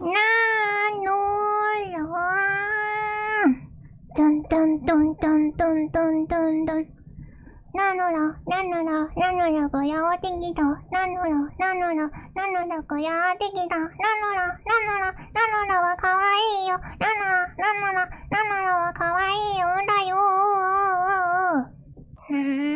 なーのーらトントントントントントントントンなのら、なのら、なのらごやってきた。なのら、なのら、なのらごやってきた。なのら、なのら、なのらはかわいいよ。なのら、なのら、なのらはかわいいよ。だよー。